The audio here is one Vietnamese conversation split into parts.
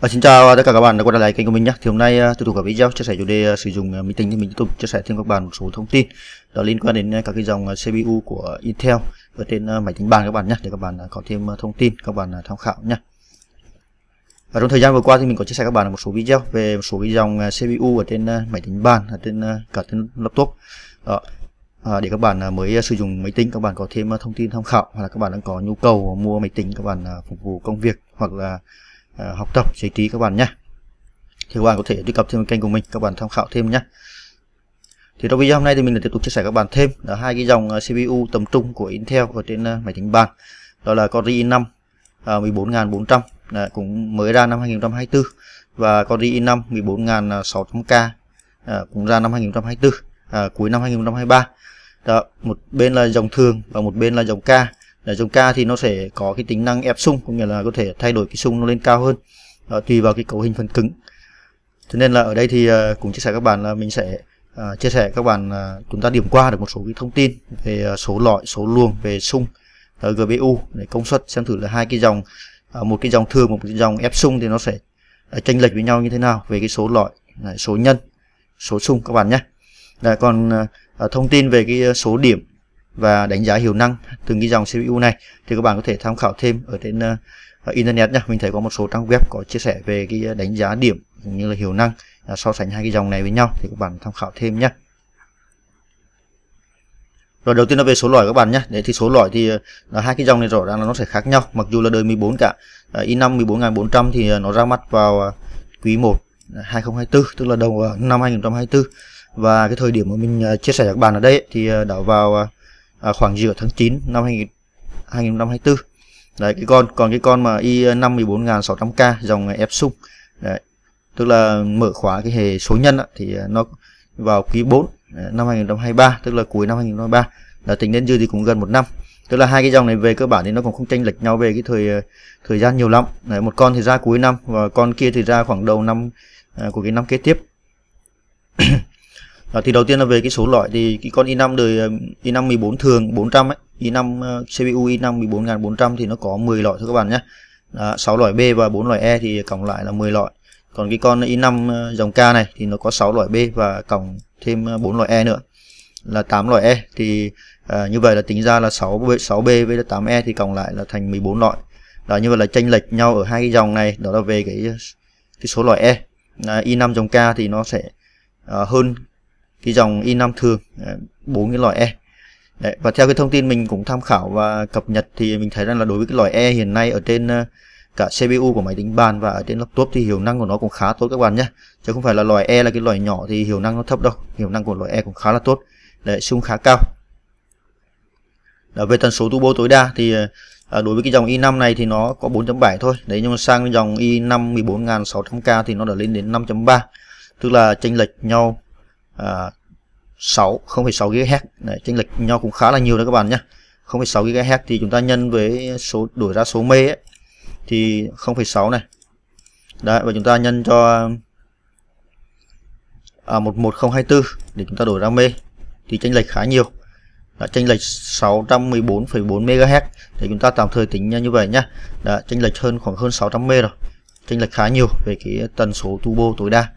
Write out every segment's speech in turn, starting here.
À, xin chào tất cả các bạn đã quay lại kênh của mình nhé. Thì hôm nay à, tiếp tục cả video chia sẻ chủ đề à, sử dụng máy tính thì mình tiếp tục chia sẻ thêm các bạn một số thông tin đó liên quan đến à, các cái dòng CPU của Intel ở trên máy tính bàn các bạn nhé để các bạn có thêm thông tin các bạn tham khảo nhé. Và trong thời gian vừa qua thì mình có chia sẻ các bạn một số video về một số cái dòng CPU ở trên máy tính bàn ở trên cả trên laptop. Đó. À, để các bạn mới sử dụng máy tính các bạn có thêm thông tin tham khảo hoặc là các bạn đang có nhu cầu mua máy tính các bạn phục vụ công việc hoặc là Ờ, học tập giải trí các bạn nhé thì các bạn có thể truy cập thêm kênh của mình các bạn tham khảo thêm nhé thì trong video hôm nay thì mình sẽ tiếp tục chia sẻ các bạn thêm là hai cái dòng ờ, CPU tầm trung của Intel ở trên ờ, máy tính bàn đó là Core i5 14400 cũng mới ra năm 2024 và Core i5 14600K cũng ra năm 2024 cuối năm 2023 đó, một bên là dòng thường và một bên là dòng K. Để chống ca thì nó sẽ có cái tính năng ép sung, có nghĩa là có thể thay đổi cái sung nó lên cao hơn. Đó, tùy vào cái cấu hình phần cứng. Cho nên là ở đây thì ờ, cùng chia sẻ các bạn là mình sẽ à, chia sẻ các bạn à, chúng ta điểm qua được một số cái thông tin về số lõi, số luồng, về sung ở GPU để công suất xem thử là hai cái dòng à, một cái dòng thường một cái dòng ép sung thì nó sẽ à, chênh lệch với nhau như thế nào về cái số lõi, số nhân, số sung các bạn nhé. Là còn à, thông tin về cái số điểm và đánh giá hiệu năng từng cái dòng CPU này thì các bạn có thể tham khảo thêm ở trên uh, internet nhá mình thấy có một số trang web có chia sẻ về cái đánh giá điểm cũng như là hiệu năng uh, so sánh hai cái dòng này với nhau thì các bạn tham khảo thêm nhé rồi đầu tiên là về số lõi các bạn nhé đấy thì số lõi thì ờ, là hai cái dòng này rõ ràng là nó sẽ khác nhau mặc dù là đời 14 cả uh, i5 14400 thì ờ, nó ra mắt vào quý 1 2024 tức là đầu năm 2024 và cái thời điểm mà mình chia sẻ các bạn ở đây thì đảo vào à, khoảng giữa tháng 9 năm 2024 đấy cái con còn cái con mà i 5 14600k dòng F sung đấy tức là mở khóa cái hệ số nhân thì à, nó vào quý 4 à, năm 2023 tức là cuối năm 2023 là tính đến dư thì cũng gần một năm tức là hai cái dòng này về cơ bản thì nó cũng không chênh lệch nhau về cái thời à, thời gian nhiều lắm đấy, một con thì ra cuối năm và con kia thì ra khoảng đầu năm à, của cái năm kế tiếp à, thì đầu tiên là về cái số loại thì cái con i5 đời ờ, i5 14 thường 400 ấy i5 uh, CPU i5 14400 thì nó có 10 loại thôi các bạn nhé à, 6 loại B và 4 loại E thì cộng lại là 10 loại còn cái con i5 ờ, dòng K này thì nó có 6 loại B và cộng thêm 4 loại E nữa là 8 loại E thì à, như vậy là tính ra là 6 6B với 8E thì cộng lại là thành 14 loại. Đó như vậy là chênh lệch nhau ở hai cái dòng này đó là về cái cái số loại E. À, i5 dòng K thì nó sẽ à, hơn cái dòng i5 thường à, bốn cái loại E Đấy, và theo cái thông tin mình cũng tham khảo và cập nhật thì mình thấy rằng là đối với cái loại E hiện nay ở trên à, cả CPU của máy tính bàn và ở trên laptop thì hiệu năng của nó cũng khá tốt các bạn nhé chứ không phải là loại E là cái loại nhỏ thì hiệu năng nó thấp đâu hiệu năng của loại E cũng khá là tốt để xung khá cao Đó, về tần số turbo tối đa thì à, à, đối với cái dòng i5 này thì nó có 4.7 thôi đấy nhưng mà sang dòng i5 14600k thì nó đã lên đến 5.3 tức là chênh lệch nhau à, 6 0,6 GHz Đấy, chênh lệch nhau cũng khá là nhiều đấy các bạn nhé 0,6 GHz thì chúng ta nhân với số đổi ra số mê ấy, thì 0,6 này đấy và chúng ta nhân cho à, 11024 để chúng ta đổi ra mê thì chênh lệch khá nhiều đã chênh lệch 614,4 MHz để chúng ta tạm thời tính như vậy nhá đã chênh lệch hơn khoảng hơn 600 m rồi chênh lệch khá nhiều về cái tần số turbo tối đa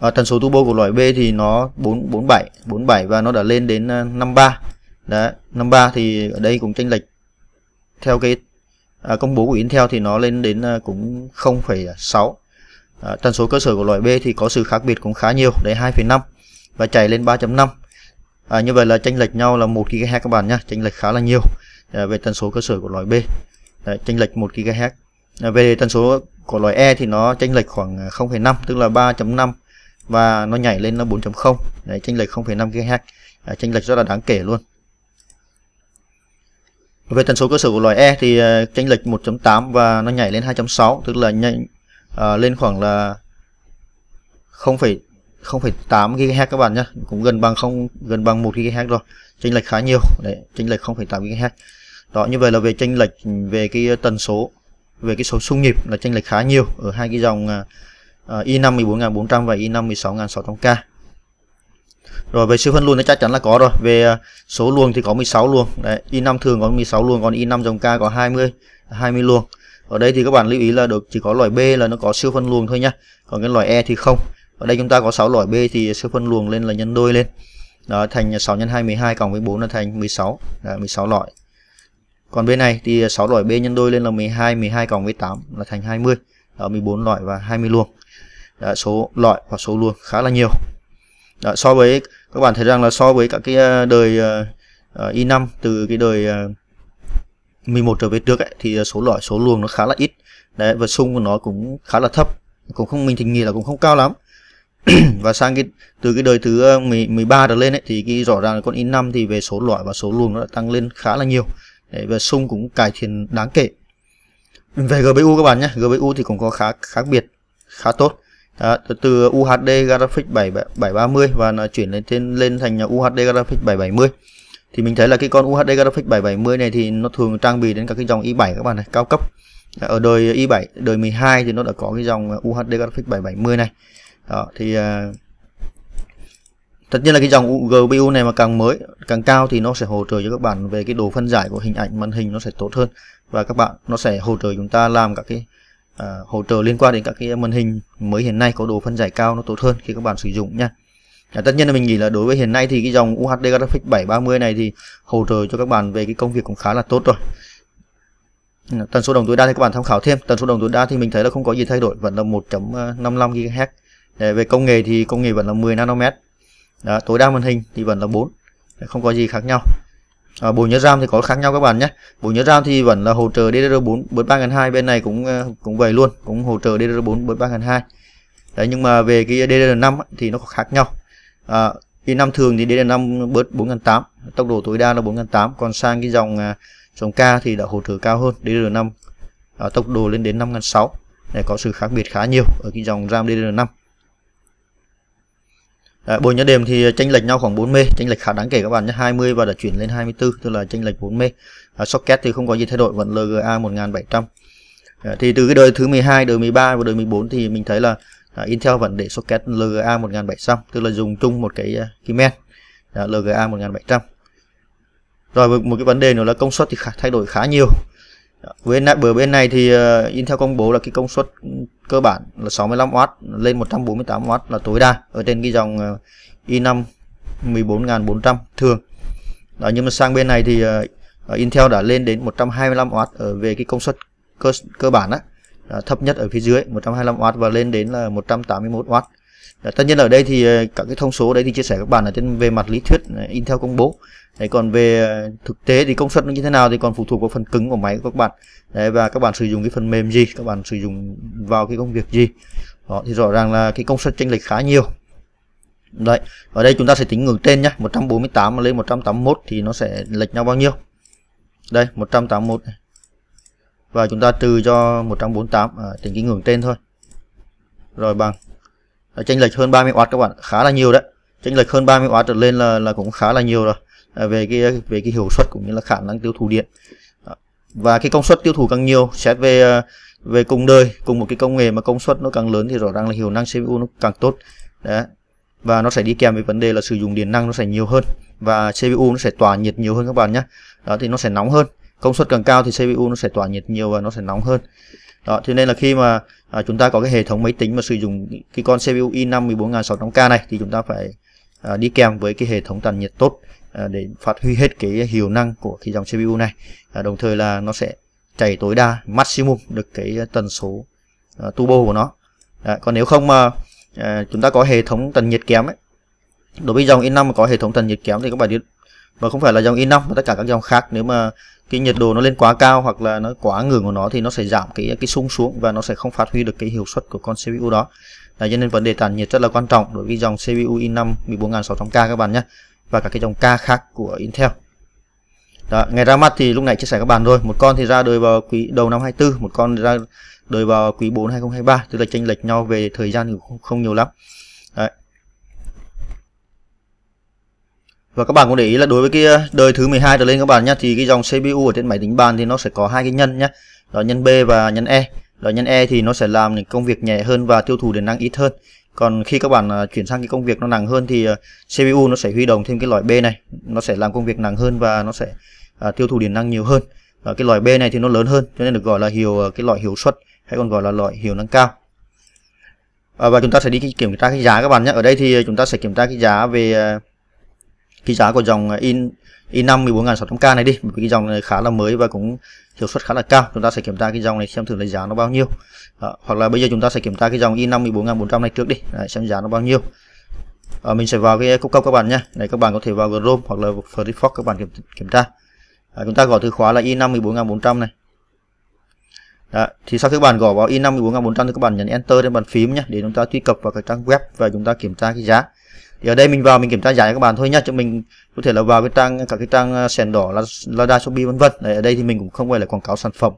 à, tần số turbo của loại B thì nó 447 47 và nó đã lên đến 53 ờ, đấy 53 thì ở đây cũng chênh lệch theo cái à, công bố của Intel thì nó lên đến à, cũng 0,6 à, tần số cơ sở của loại B thì có sự khác biệt cũng khá nhiều đấy 2,5 và chạy lên 3.5 à, như vậy là chênh lệch nhau là 1 GHz các bạn nhá chênh lệch khá là nhiều à, về tần số cơ sở của loại B đấy, chênh lệch 1 GHz à, về tần số của loại E thì nó chênh lệch khoảng 0,5 tức là 3.5 và nó nhảy lên nó 4.0 đấy chênh lệch 0.5 GHz đấy, chênh lệch rất là đáng kể luôn về tần số cơ sở của loài E thì ờ, chênh lệch 1.8 và nó nhảy lên 2.6 tức là nhanh uh, ờ, lên khoảng là 0.0.8 0,8 GHz các bạn nhé cũng gần bằng không gần bằng 1 GHz rồi chênh lệch khá nhiều đấy chênh lệch 0.8 0,8 GHz đó như vậy là về chênh lệch về cái tần số về cái số xung nhịp là chênh lệch khá nhiều ở hai cái dòng ờ, Ờ, i5 14400 và i5 16600K rồi về siêu phân luồng nó chắc chắn là có rồi về ờ, số luồng thì có 16 luồng đấy i5 thường có 16 luồng còn i5 dòng K có 20 20 luồng ở đây thì các bạn lưu ý là được chỉ có loại B là nó có siêu phân luồng thôi nhá còn cái loại E thì không ở đây chúng ta có 6 loại B thì siêu phân luồng lên là nhân đôi lên đó thành 6 x 22 cộng với 4 là thành 16 là 16 loại còn bên này thì 6 loại B nhân đôi lên là 12 12 cộng với 8 là thành 20 đó, 14 loại và 20 luồng đó, số loại và số luồng khá là nhiều đó, so với các bạn thấy rằng là so với các cái ờ, đời uh, ờ, ờ, i5 từ cái đời uh, 11 trở về trước ấy, thì số loại số luồng nó khá là ít đấy và xung của nó cũng khá là thấp cũng không mình thì nghĩ là cũng không cao lắm và sang cái từ cái đời thứ 13 trở lên ấy, thì cái rõ ràng là con i5 thì về số loại và số luồng nó đã tăng lên khá là nhiều đấy, và xung cũng cải thiện đáng kể về GPU các bạn nhé GPU thì cũng có khá khác biệt khá tốt đó, từ, từ UHD Graphics 7, 730 và nó chuyển lên trên lên thành UHD Graphics 770 thì mình thấy là cái con UHD Graphics 770 này thì nó thường trang bị đến các cái dòng i7 các bạn này cao cấp ở đời i7 đời 12 thì nó đã có cái dòng UHD Graphics 770 này đó thì uh, Tất nhiên là cái dòng GPU này mà càng mới, càng cao thì nó sẽ hỗ trợ cho các bạn về cái độ phân giải của hình ảnh màn hình nó sẽ tốt hơn và các bạn nó sẽ hỗ trợ chúng ta làm các cái à, hỗ trợ liên quan đến các cái màn hình mới hiện nay có độ phân giải cao nó tốt hơn khi các bạn sử dụng nha. À, tất nhiên là mình nghĩ là đối với hiện nay thì cái dòng UHD Graphics 730 này thì hỗ trợ cho các bạn về cái công việc cũng khá là tốt rồi. À, tần số đồng tối đa thì các bạn tham khảo thêm. Tần số đồng tối đa thì mình thấy là không có gì thay đổi, vẫn là 1.55 à, GHz. Để về công nghệ thì công nghệ vẫn là 10 nanomet đó, tối đa màn hình thì vẫn là 4 không có gì khác nhau à, bộ nhớ RAM thì có khác nhau các bạn nhé bộ nhớ RAM thì vẫn là hỗ trợ DDR4 bớt 3.2 bên này cũng ờ, cũng vậy luôn cũng hỗ trợ DDR4 bớt 3.2 đấy nhưng mà về cái DDR5 thì nó có khác nhau à, cái năm thường thì DDR5 bớt 4.8 tốc độ tối đa là 4.8 còn sang cái dòng dòng K thì đã hỗ trợ cao hơn DDR5 à, tốc độ lên đến 5.6 để có sự khác biệt khá nhiều ở cái dòng RAM DDR5 À, bồi nhớ thì chênh lệch nhau khoảng 40, chênh lệch khá đáng kể các bạn nhé, 20 và đã chuyển lên 24, tức là chênh lệch 40. À, socket thì không có gì thay đổi, vẫn LGA 1700. À, thì từ cái đời thứ 12, đời 13 và đời 14 thì mình thấy là à, Intel vẫn để socket LGA 1700, tức là dùng chung một cái uh, keyman à, LGA 1700. Rồi một cái vấn đề nữa là công suất thì thay đổi khá nhiều bên này bờ bên này thì uh, Intel công bố là cái công suất cơ bản là 65W lên 148W là tối đa ở trên cái dòng uh, i5 14400 thường đó nhưng mà sang bên này thì uh, Intel đã lên đến 125W ở về cái công suất cơ cơ bản á thấp nhất ở phía dưới 125W và lên đến là 181W à, tất nhiên ở đây thì ờ, các cái thông số đấy thì chia sẻ các bạn ở trên về mặt lý thuyết ờ, Intel công bố đấy còn về ờ, thực tế thì công suất nó như thế nào thì còn phụ thuộc vào phần cứng của máy của các bạn đấy và các bạn sử dụng cái phần mềm gì các bạn sử dụng vào cái công việc gì đó thì rõ ràng là cái công suất chênh lệch khá nhiều đấy ở đây chúng ta sẽ tính ngược trên nhá 148 lên 181 thì nó sẽ lệch nhau bao nhiêu đây 181 này và chúng ta trừ cho 148 à, tính cái ngưỡng trên thôi rồi bằng chênh lệch hơn 30W các bạn khá là nhiều đấy chênh lệch hơn 30W trở lên là là cũng khá là nhiều rồi à, về cái về cái hiệu suất cũng như là khả năng tiêu thụ điện à, và cái công suất tiêu thụ càng nhiều xét về ờ, về cùng đời cùng một cái công nghệ mà công suất nó càng lớn thì rõ ràng là hiệu năng CPU nó càng tốt đấy và nó sẽ đi kèm với vấn đề là sử dụng điện năng nó sẽ nhiều hơn và CPU nó sẽ tỏa nhiệt nhiều hơn các bạn nhé đó thì nó sẽ nóng hơn công suất càng cao thì CPU nó sẽ tỏa nhiệt nhiều và nó sẽ nóng hơn đó thế nên là khi mà à, chúng ta có cái hệ thống máy tính mà sử dụng cái con CPU i5 14600K này thì chúng ta phải à, đi kèm với cái hệ thống tản nhiệt tốt à, để phát huy hết cái hiệu năng của cái dòng CPU này à, đồng thời là nó sẽ chạy tối đa maximum được cái tần số à, turbo của nó à, còn nếu không mà à, chúng ta có hệ thống tần nhiệt kém ấy đối với dòng i5 mà có hệ thống tần nhiệt kém thì các bạn biết và không phải là dòng inox mà tất cả các dòng khác nếu mà cái nhiệt độ nó lên quá cao hoặc là nó quá ngưỡng của nó thì nó sẽ giảm cái cái sung xuống và nó sẽ không phát huy được cái hiệu suất của con CPU đó là cho nên vấn đề tản nhiệt rất là quan trọng đối với dòng CPU i5 14600K các bạn nhé và các cái dòng K khác của Intel đó, ngày ra mắt thì lúc này chia sẻ các bạn rồi một con thì ra đời vào quý đầu năm 24 một con ra đời vào quý 4 2023 tức là chênh lệch nhau về thời gian cũng không nhiều lắm Và các bạn cũng để ý là đối với cái ờ, đời thứ 12 trở lên các bạn nhé thì cái dòng CPU ở trên máy tính bàn thì nó sẽ có hai cái nhân nhé đó nhân B và nhân E đó nhân E thì nó sẽ làm những công việc nhẹ hơn và tiêu thụ điện năng ít hơn còn khi các bạn ờ, chuyển sang cái công việc nó nặng hơn thì ờ, CPU nó sẽ huy động thêm cái loại B này nó sẽ làm công việc nặng hơn và nó sẽ tiêu thụ điện năng nhiều hơn và cái loại B này thì nó lớn hơn cho nên được gọi là hiệu cái loại hiệu suất hay còn gọi là loại hiệu năng cao à, và chúng ta sẽ đi kiểm tra cái giá các bạn nhé ở đây thì chúng ta sẽ kiểm tra cái giá về cái giá của dòng in i5 14600K này đi cái dòng này khá là mới và cũng hiệu suất khá là cao chúng ta sẽ kiểm tra cái dòng này xem thử là giá nó bao nhiêu Đó, hoặc là bây giờ chúng ta sẽ kiểm tra cái dòng i5 14400 này trước đi Đấy, xem giá nó bao nhiêu à, mình sẽ vào cái cốc cốc các bạn nhé này các bạn có thể vào Chrome hoặc là Firefox các bạn kiểm, kiểm tra à, chúng ta gõ từ khóa là i5 14400 này Đó, thì sau khi các bạn gõ vào i5 14400 thì các bạn nhấn enter lên bàn phím nhé để chúng ta truy cập vào cái trang web và chúng ta kiểm tra cái giá thì ở đây mình vào mình kiểm tra giá cho các bạn thôi nhá cho mình có thể là vào cái trang các cái trang à, sàn đỏ là Lazada Shopee vân vân ở đây thì mình cũng không phải là quảng cáo sản phẩm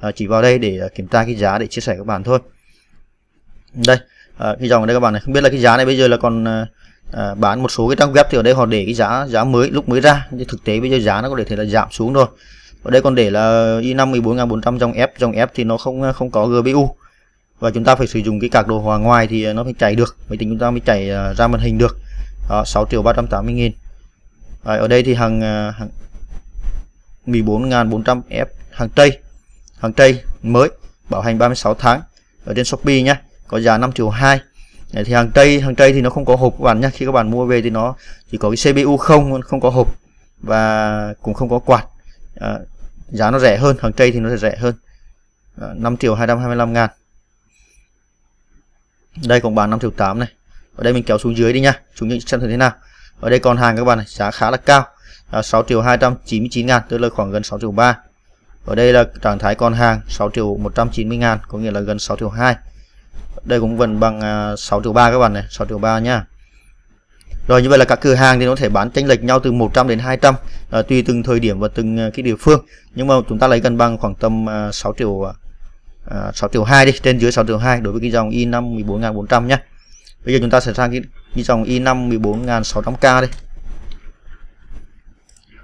à, chỉ vào đây để à, kiểm tra cái giá để chia sẻ các bạn thôi đây à, cái dòng ở đây các bạn này không biết là cái giá này bây giờ là còn à, à bán một số cái trang web thì ở đây họ để cái giá giá mới lúc mới ra nhưng thực tế bây giờ giá nó có thể là giảm xuống rồi ở đây còn để là i5 14400 dòng F dòng F thì nó không không có GPU và chúng ta phải sử dụng cái card đồ hòa ngoài thì nó mới chạy được máy tính chúng ta mới chạy ra màn hình được đó, 6 triệu 380 nghìn Đấy, ở đây thì hàng, à, hàng 14.400 F hàng tây hàng tây mới bảo hành 36 tháng ở trên Shopee nhé. có giá 5 triệu 2 Đấy, thì hàng tây hàng tây thì nó không có hộp các bạn nhé. khi các bạn mua về thì nó chỉ có cái CPU không không có hộp và cũng không có quạt à, giá nó rẻ hơn hàng tây thì nó sẽ rẻ hơn à, ờ, 5 triệu 225 ngàn đây cũng bán 5 triệu 8 này ở đây mình kéo xuống dưới đi nha chúng mình xem thử thế nào ở đây còn hàng các bạn này giá khá là cao à, 6 triệu 299 ngàn tức là khoảng gần 6 triệu 3 ở đây là trạng thái còn hàng 6 triệu 190 ngàn có nghĩa là gần 6 triệu 2 đây cũng vẫn bằng 6 à, triệu 3 các bạn này 6 triệu 3 nha rồi như vậy là các cửa hàng thì nó có thể bán chênh lệch nhau từ 100 đến 200 à, tùy từng thời điểm và từng à, cái địa phương nhưng mà chúng ta lấy gần bằng khoảng tầm 6 à, triệu à, 6 triệu 2 đi trên dưới 6 triệu 2 đối với cái dòng i5 14400 nhé bây giờ chúng ta sẽ sang cái, cái dòng i5 14600K đây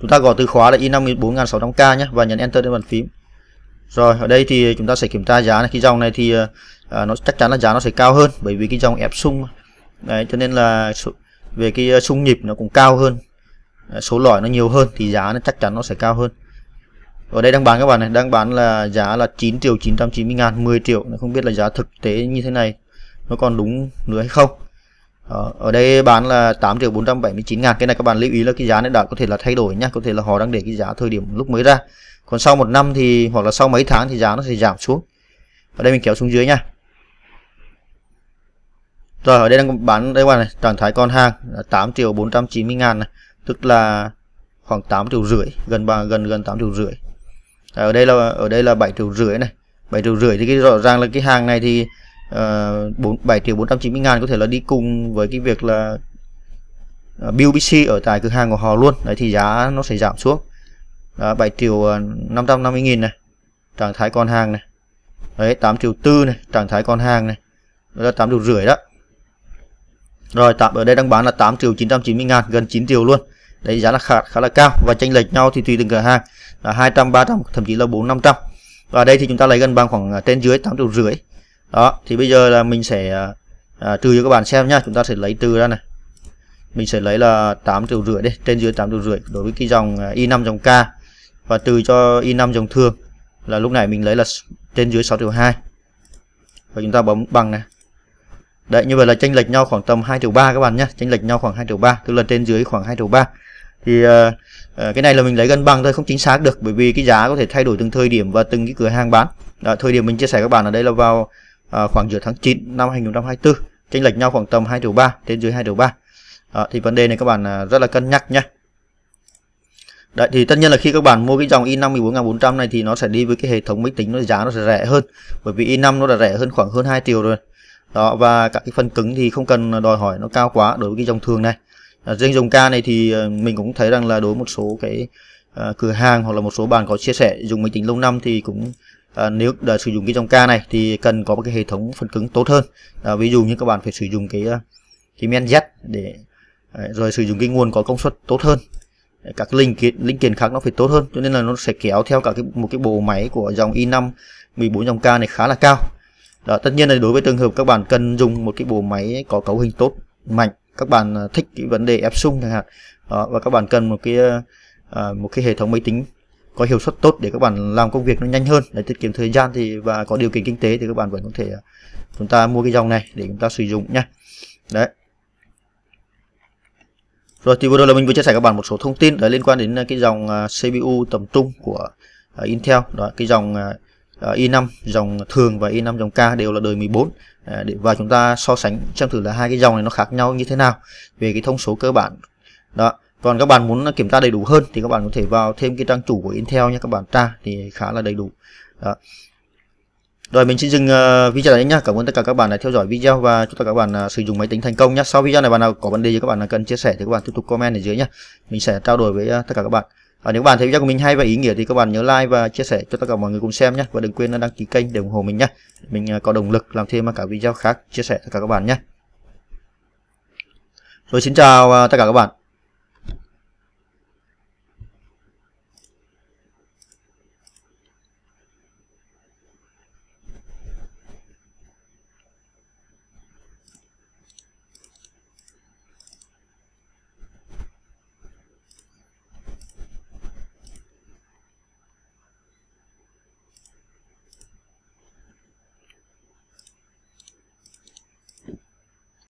chúng ta gõ từ khóa là i5 14600K nhé và nhấn enter lên bàn phím rồi ở đây thì chúng ta sẽ kiểm tra giá này. cái dòng này thì à, à nó chắc chắn là giá nó sẽ cao hơn bởi vì cái dòng ép sung đấy cho nên là về cái à, sung nhịp nó cũng cao hơn số lõi nó nhiều hơn thì giá nó chắc chắn nó sẽ cao hơn ở đây đang bán các bạn này đang bán là giá là 9 triệu 990 ngàn 10 triệu không biết là giá thực tế như thế này nó còn đúng nữa hay không đó, ờ, ở đây bán là 8 triệu 479 ngàn cái này các bạn lưu ý là cái giá này đã có thể là thay đổi nhá có thể là họ đang để cái giá thời điểm lúc mới ra còn sau một năm thì hoặc là sau mấy tháng thì giá nó sẽ giảm xuống ở đây mình kéo xuống dưới nha rồi ở đây đang bán đây bạn này trạng thái con hàng là 8 triệu 490 ngàn này tức là khoảng 8 triệu rưỡi gần bằng gần gần 8 triệu rưỡi ở đây là ở đây là 7 triệu rưỡi này 7 triệu rưỡi thì cái rõ ràng là cái hàng này thì uh, 4, 7 triệu 490 ngàn có thể là đi cùng với cái việc là uh, ờ, BUBC ở tại cửa hàng của họ luôn đấy thì giá nó sẽ giảm xuống đó, 7 triệu uh, ờ, 550 nghìn này trạng thái con hàng này đấy 8 triệu tư này trạng thái con hàng này đó là 8 triệu rưỡi đó rồi tạm ở đây đang bán là 8 triệu 990 ngàn gần 9 triệu luôn đấy giá là khá, khá là cao và chênh lệch nhau thì tùy từng cửa hàng là 200 300 thậm chí là 4 500 và đây thì chúng ta lấy gần bằng khoảng ờ, trên dưới 8 triệu rưỡi đó thì bây giờ là mình sẽ à, à, trừ cho các bạn xem nhá chúng ta sẽ lấy từ ra này mình sẽ lấy là 8 triệu rưỡi đây trên dưới 8 triệu rưỡi đối với cái dòng à, i5 dòng K và từ cho i5 dòng thường là lúc này mình lấy là trên dưới 6 triệu 2 và chúng ta bấm bằng này đấy như vậy là chênh lệch nhau khoảng tầm 2 triệu 3 các bạn nhá chênh lệch nhau khoảng 2 triệu 3 tức là trên dưới khoảng 2 triệu 3 thì uh, uh, cái này là mình lấy gần bằng thôi không chính xác được bởi vì cái giá có thể thay đổi từng thời điểm và từng cái cửa hàng bán đó, thời điểm mình chia sẻ các bạn ở đây là vào à, khoảng giữa tháng 9 năm 2024 chênh lệch nhau khoảng tầm 2 triệu 3 trên dưới 2 triệu 3 à, ờ, thì vấn đề này các bạn ờ, rất là cân nhắc nhé Đấy thì tất nhiên là khi các bạn mua cái dòng i5 14400 này thì nó sẽ đi với cái hệ thống máy tính nó giá nó sẽ rẻ hơn bởi vì i5 nó đã rẻ hơn khoảng hơn 2 triệu rồi. Đó và các cái phần cứng thì không cần đòi hỏi nó cao quá đối với cái dòng thường này. À, riêng dòng K này thì mình cũng thấy rằng là đối với một số cái à, cửa hàng hoặc là một số bạn có chia sẻ dùng máy tính lâu năm thì cũng à, nếu đã à, sử dụng cái dòng ca này thì cần có một cái hệ thống phần cứng tốt hơn à, ví dụ như các bạn phải sử dụng cái à, cái men Z để à, rồi sử dụng cái nguồn có công suất tốt hơn các linh kiện linh kiện khác nó phải tốt hơn cho nên là nó sẽ kéo theo cả cái một cái bộ máy của dòng i5 14 dòng K này khá là cao đó tất nhiên là đối với trường hợp các bạn cần dùng một cái bộ máy có cấu hình tốt mạnh các bạn thích cái vấn đề ép sung chẳng hạn đó, và các bạn cần một cái một cái hệ thống máy tính có hiệu suất tốt để các bạn làm công việc nó nhanh hơn để tiết kiệm thời gian thì và có điều kiện kinh tế thì các bạn vẫn có thể chúng ta mua cái dòng này để chúng ta sử dụng nha đấy rồi thì vừa rồi là mình vừa chia sẻ các bạn một số thông tin đấy, liên quan đến à, cái dòng à, CPU tầm trung của à, Intel đó cái dòng i5 dòng thường và i5 dòng K đều là đời 14 để và chúng ta so sánh xem thử là hai cái dòng này nó khác nhau như thế nào về cái thông số cơ bản đó còn các bạn muốn kiểm tra đầy đủ hơn thì các bạn có thể vào thêm cái trang chủ của Intel nha các bạn tra thì khá là đầy đủ đó. Rồi mình xin dừng ờ, video đấy nhá. Cảm ơn tất cả các bạn đã theo dõi video và chúc tất cả các bạn ờ, sử dụng máy tính thành công nhá. Sau video này bạn nào có vấn đề gì các bạn cần chia sẻ thì các bạn tiếp tục comment ở dưới nhá. Mình sẽ trao đổi với ờ, tất cả các bạn. À, nếu các bạn thấy video của mình hay và ý nghĩa thì các bạn nhớ like và chia sẻ cho tất cả mọi người cùng xem nhé. Và đừng quên đăng ký kênh để ủng hộ mình nhé. Mình có động lực làm thêm các video khác chia sẻ tất cả các bạn nhé. Rồi xin chào tất cả các bạn.